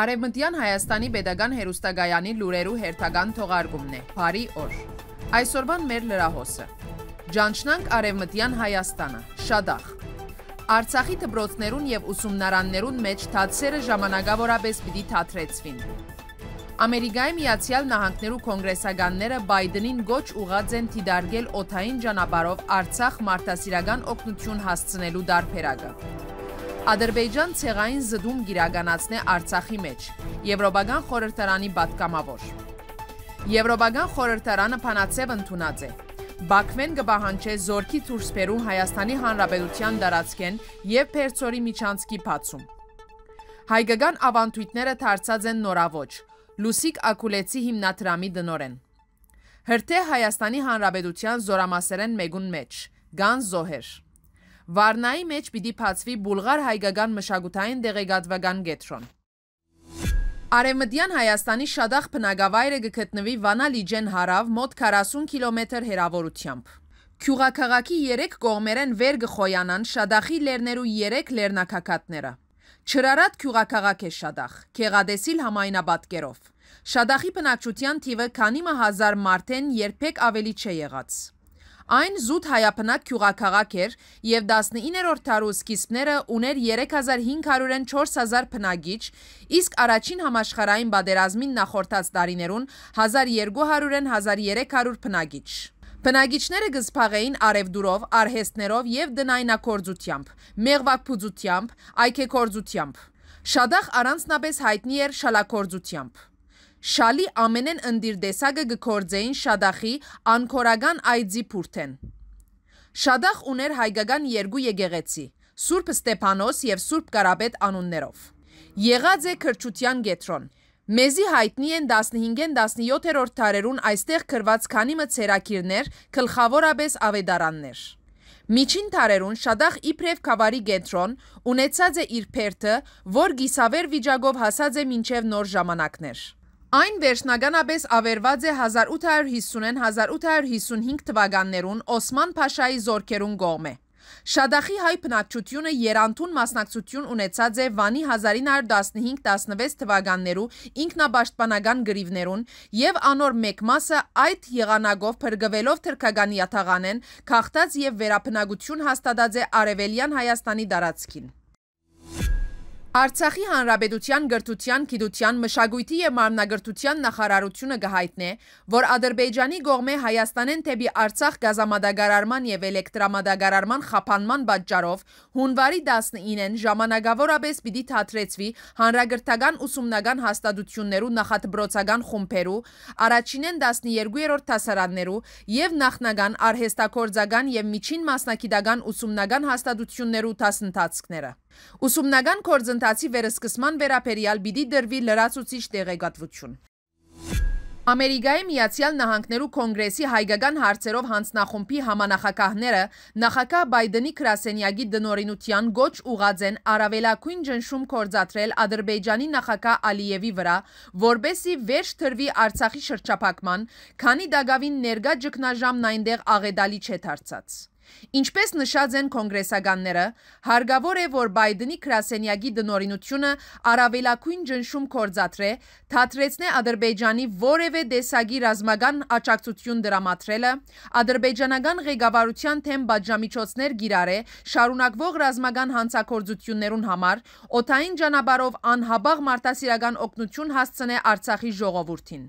Արևմտյան Հայաստանի Պետական Հերուստագայանի լուրերու հերթական թողարկումն է։ Բարի օր։ Այսօրվան մեր լրահոսը։ Ճանչնանք Արևմտյան Հայաստանը։ Շադախ։ Արցախի դպրոցներուն եւ ուսումնարաններուն մեջ թաթսերը ժամանակավորապես պիտի թատրեցվին։ Ամերիկայի Միացյալ Նահանգներու կոնգրեսականները Բայդենին գոչ ուղած են դիդարգել օթային ճանապարհով Արցախ մարդասիրական օգնություն հասցնելու դարբերակը։ Ադրբեջան ցեղային զդում գիրագանացն է Արցախի մեջ, Եվրոպական խորհրդարանի պատգամավոր։ Եվրոպական խորհրդարանը փանացև ընդունած է։ Բաքվեն կբահանջե զորքի ցուրսբերու Հայաստանի Հանրապետության դարածքեն եւ Պերցորի միջանցքի բացում։ Հայկական ավանդույթները դարձած են նորավոչ։ Լուսիկ Ակուլեցի հիմնադրամի դնորեն։ Հրթե Հայաստանի Հանրապետության զորամասերեն մեգուն մեջ։ Գան Զոհեր Վարնայի մեջ պիտի փացվի բուլղար-հայկական մշակութային դեղեկատվական գետրոն։ Արևմտյան Հայաստանի շադախ բնակավայրը գտնվի Վանալիջեն հարավ մոտ 40 կիլոմետր հեռավորությամբ։ Քյուղաքաղաքի 3 կողմերեն վեր գխոյանան շադախի լեռներու 3 լեռնակակատները։ Չրարատ քյուղաքաղաք է շադախ, քեղադեսիլ համայնաբատկերով։ Շադախի բնակչության թիվը քանի մը հազար մարդ են երբեք ավելի չէ եղած։ Այն զուտ հայապնակ քյուղաքաղաք էր եւ 19-րդ դարու սկիզբները ուներ 3500-ն 4000 փնագիչ, իսկ առաջին համաշխարհային բادرազմին նախորդած տարիներուն 1200-ն 1300 փնագիչ։ Բնագիչները գզփաղեին արևդուրով, արհեստներով եւ դնայնակորձությամբ, մեղվակփուզությամբ, այքեքորձությամբ։ Շադախ առանձնապես հայտնի էր շալակորձությամբ։ Շալի ամենեն ընդիր դեսագը գկործեին Շադախի անկորական այձի փուրթեն։ Շադախ ուներ հայկական երկու եկեղեցի՝ Սուրբ Ստեփանոս եւ Սուրբ Կարապետ անուններով։ Եղած է քրչության գետրոն։ Մեզի հայտնի են 15-ին 17-րդ դարերուն այստեղ գրված քանի մցերակիրներ, գլխավորապես ավետարաններ։ Միջին տարերուն շադախ իբրև Խավարի գետրոն ունեցած է իր փերթը, որ գիսավեր վիճակով հասած է մինչև նոր ժամանակներ։ Այն վերջնականապես ավերված է 1850-1855 թվականներուն Օսման Փաշայի զորքերուն կողմ է։ Շադախի հայ բնակչությունը երանդուն մասնակցություն ունեցած է Վանի 1915-16 թվականներու ինքնաբաշտպանական գրիվներուն եւ անոր մեկ մասը այդ եղանակով փրկվելով թրկական յաթաղանեն քաղտած եւ վերապնակություն հաստատած է արևելյան Հայաստանի տարածքին։ Արցախի Հանրապետության գրթության, գիտության, մշակույթի եւ մարմնագրթության նախարարությունը գահիտնե, որ Ադրբեջանի գողմե Հայաստանեն թեպի Արցախ գազամատագարարման եւ էլեկտրամատագարարման խափանման պատճառով հունվարի 19-ին ժամանակավորապես պիտի թատրեցվի հանրագրթական ուսումնական հաստատություններու նախադպրոցական խումբերու, առաջինեն 12-րդ դասարաններու եւ նախնական արհեստակորձական եւ միջին մասնակիտական ուսումնական հաստատություններու դասընթացները։ Ուսումնական կորձընթացի վերսկսման վերաբերյալ պիտի դրվի լրացուցիչ տեղեկատվություն։ Ամերիկայի Միացյալ Նահանգներու կոնգրեսի հայկական հարցերով հանձնախումբի համանախակահները նախագահ Բայդենի Կրասենյագի դնորինության գոչ ուղաձեն արավելակույն ջնշում կորզատրել Ադրբեջանի նախագահ Ալիևի վրա, որբեսի վերջ թրվի Արցախի շրջափակման, քանի դագավին ներկա ճգնաժամն այնտեղ աղետալի չէ դարձած։ Ինչպես նշած են կոնգրեսականները, հարգավոր է, որ Բայդենի քրասենյակի դնորինությունը առավելակույն ջնշում կորձատրե, թատրեցնե Ադրբեջանի որևէ տեսակի ռազմական աջակցություն դրամատրելը, ադրբեջանական ղեկավարության թեմ բաժամիջոցներ գիրարե, շարունակվող ռազմական հանցակործություններուն համար, օտային ճանապարհով անհաբաղ մարդասիրական օգնություն հասցնե Արցախի ժողովրդին։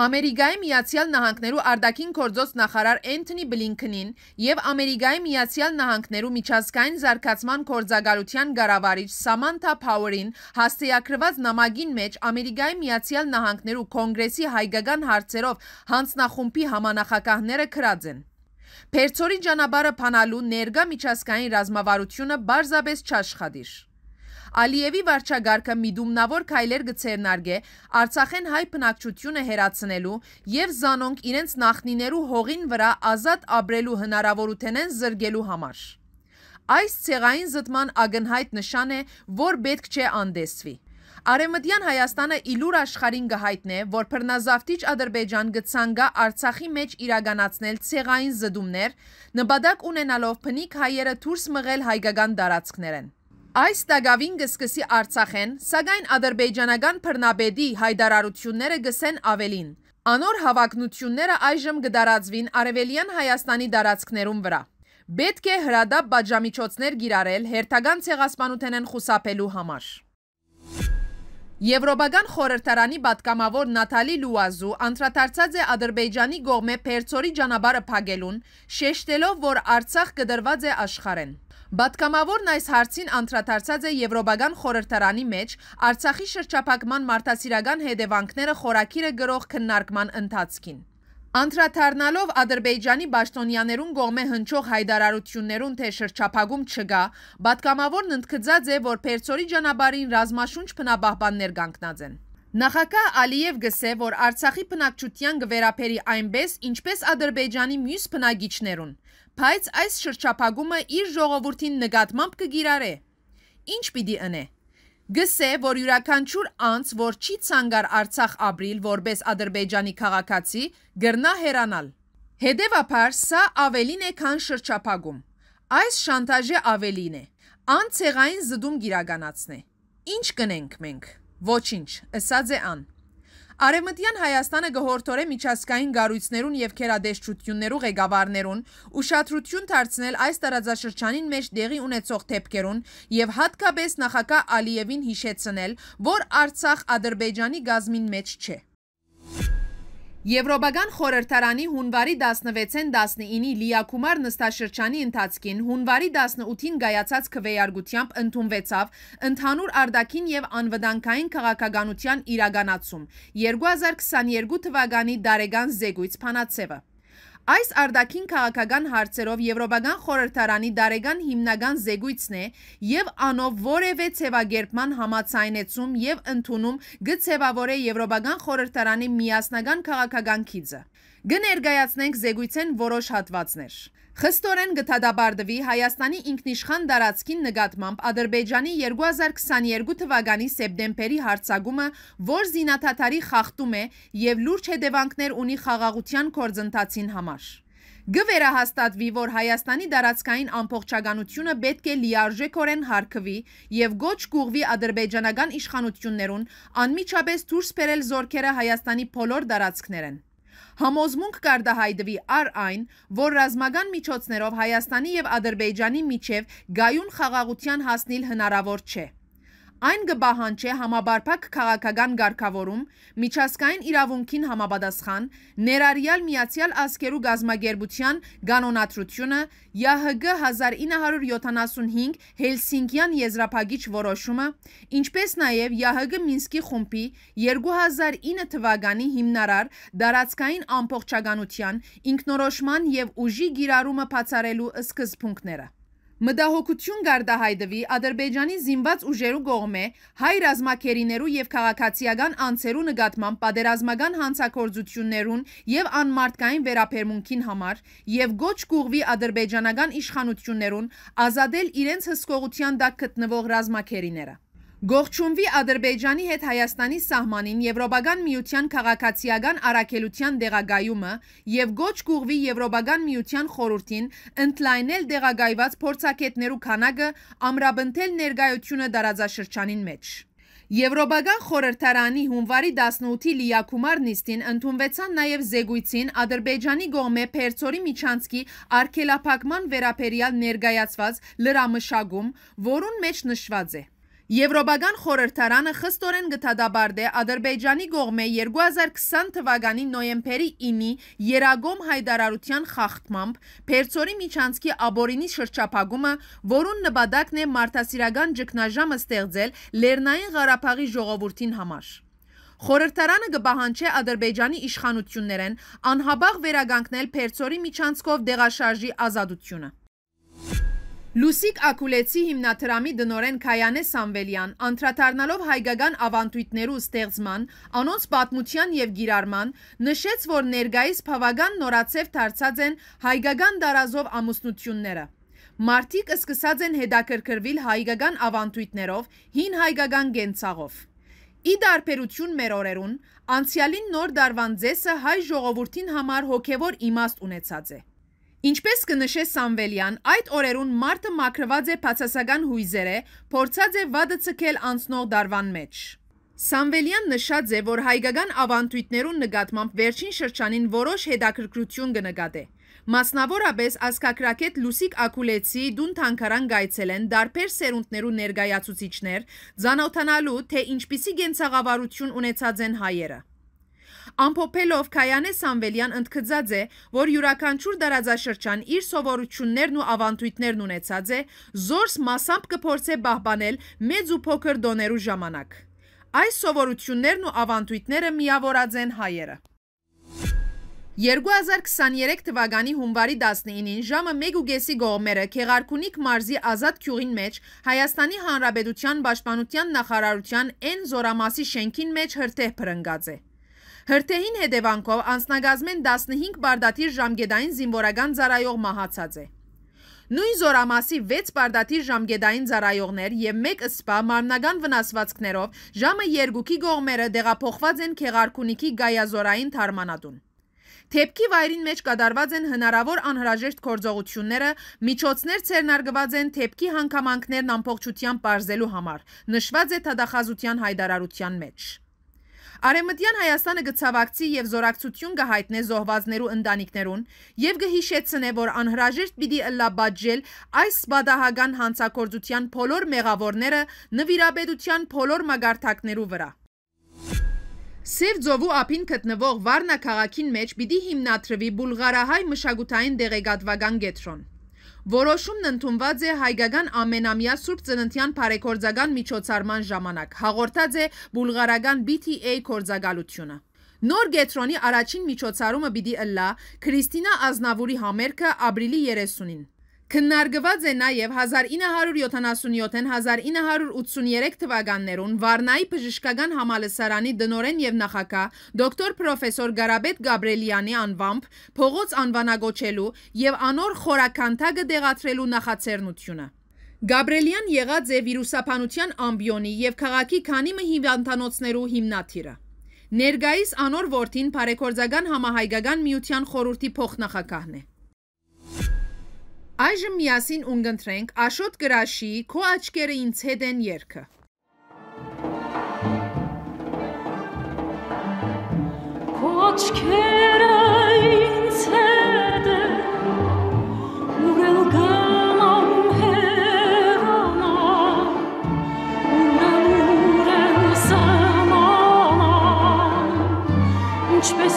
Ամերիկայի Միացյալ Նահանգներու արդակին գործոց նախարար Էնթոնի Բլինքնին եւ Ամերիկայի Միացյալ Նահանգներու միջազգային զարգացման գործակալության ղարավարիչ Սամանթա Փաուերին հաստեյակրված նամակին մեջ Ամերիկայի Միացյալ Նահանգներու կոնգրեսի հայկական հարցերով հանձնախումբի համանախագահները քրած են։ Փերծորի ճանապարհը փանալու ներգա միջազգային ռազմավարությունը բարձաբես չաշխատիր։ Ալիևի վարչագարգը միդումնավոր քայլեր գցերնարգե Արցախեն հայ բնակչությունը հերացնելու եւ զանոնք իրենց նախնիներու հողին վրա ազատ ապրելու հնարավորութենեն զրգելու համար։ Այս ցեղային զտման ագնհայտ նշան է, որ պետք չէ անդեսվի։ Արեմտյան Հայաստանը իլուր աշխարհին գահիտնե, որ բռնազավթիչ Ադրբեջան գցանգա Արցախի մեջ իրականացնել ցեղային զդումներ, նպատակ ունենալով փնիկ հայերը դուրս մղել հայկական դարածքներեն։ Այս տագավին գսկսի Արցախեն, սակայն ադրբեջանական բռնաբեդի հայդարարությունները գսեն ավելին։ Անոր հավակնությունները այժմ գդարածվին արևելյան Հայաստանի դարածքներում վրա։ Պետք է հրադապ բաժամիջոցներ գիրարել հերթական ցեղասպանութենեն խուսափելու համար։ Եվրոպական խորհրդարանի պատգամավոր Նաթալի Լուազու անդրադարձած է Ադրբեջանի գողմե Պերցորի ճանապարհը փակելուն, շեշտելով, որ Արցախ կդրված է աշխարհեն։ Պատգամավորն այս հարցին անդրադարձած է Եվրոպական խորհրդարանի մեջ Արցախի շրջափակման մարդասիրական հետևանքները խորակիրը գրող քննարկման ընթացքին։ Անդրադառնալով Ադրբեջանի Բաշտոնյաներուն գողմե հնչող հայդարարություններուն, թե շրջափակում չկա, պատգամավորն ընդգծած է, որ Պերծորի ճանապարհին ռազմաշունչ փնաբահբաններ կանգնած են։ Նախագահ Ալիև գսե, որ Արցախի բնակչության գվերապերի այնպես, ինչպես Ադրբեջանի մյուս բնակիչներուն, բայց այս շրջափակումը իր ժողովրդին նկատմամբ կգիրարե։ Ինչ պիտի ընե։ Գսե, որ յուրաքանչյուր անց, որ չի ցանգար Արցախ ապրիլ որպես ադրբեջանի քաղաքացի, գրնա հերանալ։ Հետևաբար սա ավելին է, քան շրջափակում։ Այս շանտաժը ավելին է։ Անցեղային զդում գիրականացն է։ Ինչ կնենք մենք։ Ոչինչ, ըսած է ան։ Արևմտյան Հայաստանը գահորթորե միջազգային գարույցներուն եւ քերադեշչություններու ղեկավարներուն ուշադրություն դարձնել այս տարածաշրջանին մեջ դեղի ունեցող դեպքերուն եւ հատկապես նախագահ Ալիևին հիշեցնել, որ Արցախ Ադրբեջանի գազմին մեջ չէ։ Եվրոպական խորհրդարանի հունվարի 16-ին 19-ի լիակումար նստաշրջանի ընթացքին հունվարի 18-ին գայացած քվեարկությամբ ընդունվեցավ ընդհանուր արդակին եւ անվտանգային քաղաքականության իրականացում 2022 թվականի դարեգան զեկույց փանացեվը Այս արդակին քաղաքական հարցերով Եվրոպական խորհրդարանի Դարեգան հիմնական զեկույցն է եւ անով որևէ ցեվագերման համացայնեցում եւ ընդունում գցեվավորե Եվրոպական խորհրդարանի միասնական քաղաքական կիզը։ Գներգայացնենք զեկույցեն որոշ հատվածներ։ Խստորեն գտադաբարդվի Հայաստանի ինքնիշխան դարածքին նկատմամբ Ադրբեջանի 2022 թվականի սեպտեմբերի հարցագումը, որ զինաթաթարի խախտում է եւ լուրջ հետևանքներ ունի խաղաղության կորձընթացին համար։ Գվերահաստատվի, որ Հայաստանի դարածքային ամբողջականությունը պետք է լիարժեքորեն հարգվի եւ գոչ կուղվի ադրբեջանական իշխանություններուն անմիջապես դուրս բերել զորքերը Հայաստանի բոլոր դարածքներեն։ Համոզմունք կարդահայտվի առ այն, որ ռազմական միջոցներով Հայաստանի եւ Ադրբեջանի միջև գայուն խաղաղության հասնել հնարավոր չէ։ Այն գբահանչե համաբարփակ քաղաքական ղարքավորում, միջազգային իրավունքին համապատասխան, ներառյալ Միացյալ Ազգերու Գազագերբության կանոնադրությունը, ՀՀԳ 1975 Հելսինկիան եզրափակիչ որոշումը, ինչպես նաև ՀՀԳ Մինսկի խումբի 2009 թվականի հիմնարար դարածքային ամբողջականության, ինքնորոշման եւ ուժի գիրառումը բացարելու սկզբունքները։ Մտահոգություն գարդահայտվի Ադրբեջանի զինված ուժերու կողմէ հայ ռազմաքերիներու եւ քաղաքացիական անձերու նկատմամբ պատերազմական հանցագործություններուն եւ անմարդկային վերաբերմունքին համար եւ գոչ կուղվի ադրբեջանական իշխանություններուն ազատել իրենց հսկողության տակ գտնվող ռազմաքերիները։ Գողչումվի Ադրբեջանի հետ Հայաստանի սահմանին Եվրոպական միության քաղաքացիական առաքելության դեղագայումը եւ գոչ կուղվի Եվրոպական միության խորհրդին ընդլայնել դեղագայված փորձակետներու քանակը ամրապնդել ներկայությունը դարաձաշրջանին մեջ։ Եվրոպական խորհրդարանի հունվարի 18-ի լիակումար նիստին ընդունվեցան նաև զեկույցին Ադրբեջանի գողմե Փերցորի Միչանցկի արգելափակման վերաբերյալ ներկայացված լրամշակում, որուն մեջ նշված է Եվրոպական խորհրդարանը խստորեն գտադաբարդ է Ադրբեջանի գողմե 2020 թվականի նոյեմբերի 9-ի Երագոմ հայդարարության խախտմամբ Փերծորի միջանցքի Աբորինի շրջափակումը, որուն նպատակն է մարդասիրական ճգնաժամը ստեղծել Լեռնային Ղարաբաղի ժողովրդին համար։ Խորհրդարանը կպահանջի Ադրբեջանի իշխանություններեն անհաբաղ վերագանքնել Փերծորի միջանցքով դեղաշարժի ազատությունը։ Լուսիկ Ակուլեցի հիմնադրամի դնորեն Քայանե Սամվելյան, անդրադառնալով հայկական ավանդույթներու ստեղծման, անոնց պատմության եւ գիրառման, նշեց, որ ներկայիս բավական նորացև դարձած են հայկական դարազով ամուսնությունները։ Մարտիկ սկսած են հետաքրքրվել հայկական ավանդույթներով, հին հայկական գենցաղով։ Ի դարբերություն մեր օրերուն, անցյալին նոր դարվան ձեսը հայ ժողովրդին համար հոգևոր իմաստ ունեցած է։ Ինչպես կնշե Սամվելյան, այդ օրերուն մարդը մաքրված է բացասական հույզեր է, փորձած է վադը ցկել անցնող դարվան մեջ։ Սամվելյան նշած է, որ հայկական ավանդույթներուն նկատմամբ վերջին շրջանին որոշ հետաքրքրություն կնկատե։ Մասնավորապես ասկակրակետ Լուսիկ Ակուլեցի դուն թանկարան գայցել են դարբեր սերունդներու ներկայացուցիչներ, ցանոթանալու թե ինչպիսի գենցաղավարություն ունեցած են հայերը։ Ամփոփելով Քայանե Սամվելյան ընդգծած է, որ յուրաքանչյուր դարաձաշրջան իր սովորություններն ու ավանդույթներն ունեցած է, զորս մասամբ կփորձե բահբանել մեծ ու փոքր դոներու ժամանակ։ Այս սովորություններն ու ավանդույթները միավորած են հայերը։ 2023 թվականի հունվարի 19-ին ժամը 1:30-ի գողմերը Քեղարքունիք մարզի ազատ քյուղին մեջ Հայաստանի Հանրապետության Պաշտպանության նախարարության N զորամասի շենքին մեջ հրթեհ բռնկած է։ Հրթեհին հետևանքով անձնագազմեն 15 բարդաթիր ժամգեդային զինվորական ծառայող մահացած է։ Նույն զորամասի 6 բարդաթիր ժամգեդային ծառայողներ եւ 1 սպա մարմնական վնասվածքներով ժամը 2-ի գողմերը դեղափոխված են Քեղարքունիքի Գայազորային թարմանատուն։ Թեփքի վայրին մեջ կատարված են հնարավոր անհրաժեշտ գործողությունները, միջոցներ ցերնարգված են թեփքի հանգամանքներն ամբողջությամբ բարձելու համար, նշված է թադախազության հայտարարության մեջ։ Արեմտյան Հայաստանը գցավակցի եւ զորակցություն կհայտնե զոհվածներու ընտանիքներուն եւ կհիշեցնե, որ անհրաժեշտ պիտի լաբաջել այս բադահական հանցակործության բոլոր մեղավորները նվիրաբեդության բոլոր մագարտակներու վրա։ Սև ձովու ափին գտնվող Վարնա քաղաքին մեջ պիտի հիմնադրվի բուլղարահայ մշակութային դեղեկատվական կենտրոն։ Որոշումն ընդունված է հայկական ամենամյա Սուրբ Ծննդյան բարեգործական միջոցառման ժամանակ։ Հաղորդած է բուլղարական BTA կորձակալությունը։ Նոր Գետրոնի առաջին միջոցառումը պիտի ըլլա Քրիստինա Ազնավուրի համերգը ապրիլի 30-ին։ Քննարկված է նաև 1977-ին 1983 թվականներուն Վարնայի բժշկական համալսարանի դնորեն եւ նախակահ դոկտոր պրոֆեսոր Գարաբեդ Գաբրելյանի անվամբ փողոց անվանագոչելու եւ անոր խորականթագը դեղատրելու նախաձեռնությունը։ Գաբրելյան եղած է վիրուսապանության ամբիոնի եւ քաղաքի քանի մը հիվանդանոցներու հիմնադիրը։ Ներգայիս անոր որդին Փարեգորձական համահայկական միության խորհրդի փոխնախակահն է։ Այժմ միասին ունգընտրենք Աշոտ Գրաշի «Քո աչքերը ինձ հետ են» երգը։ Քո աչքերը ինձ հետ են, ուրել գնամ հեռանամ, ուրել ուրել սմանամ, ինչպես